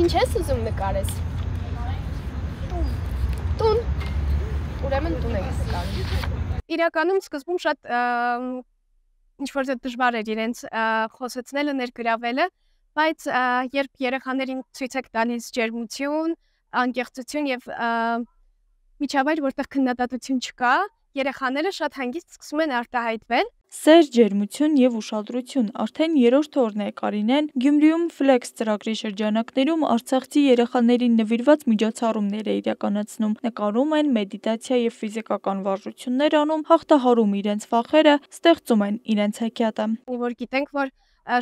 Ինչ ես ուզում նկարես։ Տուն։ Տուն։ Ուրեմն տուն ես նկարում։ Իրականում սկզբում շատ ինչ որ դժվար էր իրենց խոսեցնելը, ներգրավելը, բայց երբ երեխաներին ցույց եք տալիս ջերմություն, անկեղծություն եւ միջավայր, որտեղ քննադատություն չկա, երեխաները շատ հանգիստ սկսում են արտահայտվել Սեր, ջերմություն եւ ուշադրություն։ Արդեն երրորդ օրն է Կարինեն Գյումրիում Flex ծրագրի շրջանակներում արցախցի երեխաներին նվիրված միջոցառումներ է իրականացնում։ Նկարում են մեդիտացիա եւ ֆիզիկական վարժություններ անում, հաղթահարում իրենց վախերը, ստեղծում են իրենց հեքիաթը։ Որ գիտենք, որ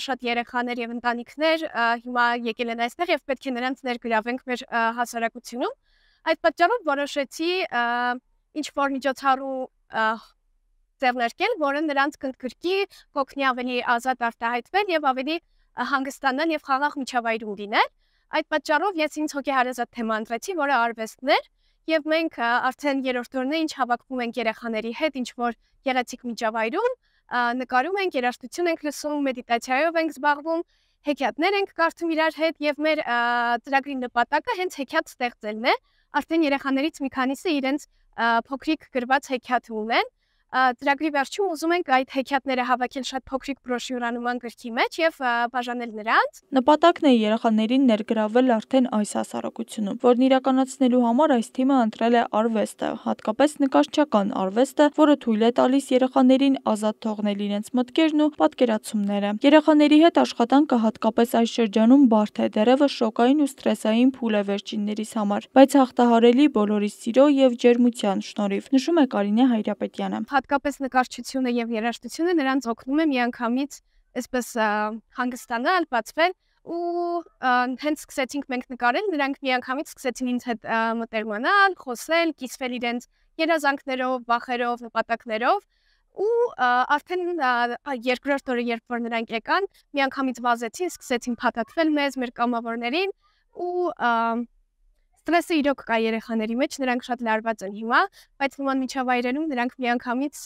շատ երեխաներ եւ ընտանիքներ հիմա եկել են այստեղ եւ պետք է նրանց ներգրավենք մեր հասարակությունում։ Այդ պատճառով որոշեցի ինչ որ միջոցառում ձեռնարկել, որը նրանց կընդգրկի, կօգնի ավելի ազատ արտահայտվել եւ ավելի հանգստանալ եւ խաղաղ միջավայրում լինել։ Այդ պատճառով ես ինձ հոգեհարազատ թեմա ընտրեցի, որը արվեստն էր, եւ մենք արդեն երրորդ օրն է ինչ հավաքվում ենք երեխաների հետ ինչ որ գեղեցիկ միջավայրում, նկարում ենք, երաժշտություն ենք լսում, մեդիտացիայով ենք զբաղվում, հեքիաթներ ենք կարդում իրար հետ եւ մեր ծրագրի նպատակը հենց հեքիաթ ստեղծելն է։ Արդեն երեխաներից մի քանիսը իրենց փոքրիկ գրված հեքիաթ ունեն, Ծրագրի վերջում ուզում ենք այդ հեքիաթները հավաքել շատ փոքրիկ բրոշյուրանման գրքի մեջ եւ բաժանել նրանց։ Նպատակն է երեխաներին ներգրավել արդեն այս հասարակությունում, որն իրականացնելու համար այս թիմը ընտրել է արվեստը, հատկապես նկարչական արվեստը, որը թույլ է տալիս երեխաներին ազատ թողնել իրենց մտքերն ու պատկերացումները։ Երեխաների հետ աշխատանքը հատկապես այս շրջանում բարդ է, դեռևս շոկային ու ստրեսային փուլ է վերջիններիս համար, բայց հաղթահարելի բոլորի սիրո եւ ջերմության շնորհիվ, նշում է Կարինե Հայրապետյանը հատկապես նկարչությունը եւ երաժշտությունը նրանց օգնում է միանգամից այսպես հանգստանալ, բացվել ու հենց սկսեցինք մենք նկարել, նրանք միանգամից սկսեցին ինձ հետ մտերմանալ, խոսել, կիսվել իրենց երազանքներով, վախերով, նպատակներով ու արդեն երկրորդ օրը երբ որ նրանք եկան, միանգամից վազեցին, սկսեցին փաթաթվել մեզ, մեր կամավորներին ու Ստրեսը իրոք կա երեխաների մեջ, նրանք շատ լարված են հիմա, բայց նման միջավայրերում նրանք միանգամից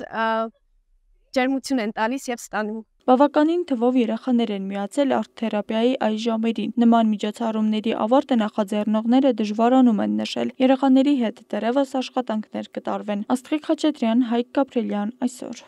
ջերմություն են տալիս եւ ստանում։ Բավականին թվով երեխաներ են միացել արտ թերապիայի այս ժամերին։ Նման միջոցառումների ավարտը նախաձեռնողները դժվարանում են նշել։ Երեխաների հետ դերևս աշխատանքներ կտարվեն։ Աստղիկ Խաչատրյան, Հայկ Կապրելյան, այսօր։